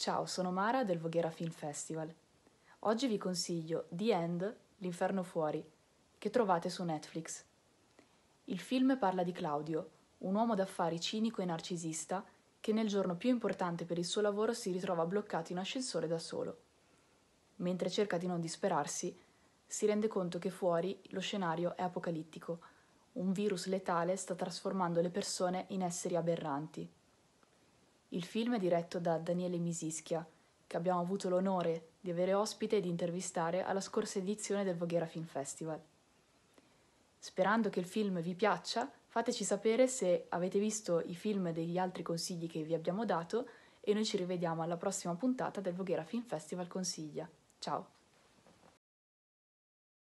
Ciao, sono Mara del Voghera Film Festival. Oggi vi consiglio The End, L'inferno fuori, che trovate su Netflix. Il film parla di Claudio, un uomo d'affari cinico e narcisista che nel giorno più importante per il suo lavoro si ritrova bloccato in ascensore da solo. Mentre cerca di non disperarsi, si rende conto che fuori lo scenario è apocalittico. Un virus letale sta trasformando le persone in esseri aberranti. Il film è diretto da Daniele Misischia, che abbiamo avuto l'onore di avere ospite e di intervistare alla scorsa edizione del Voghera Film Festival. Sperando che il film vi piaccia, fateci sapere se avete visto i film degli altri consigli che vi abbiamo dato e noi ci rivediamo alla prossima puntata del Voghera Film Festival Consiglia. Ciao!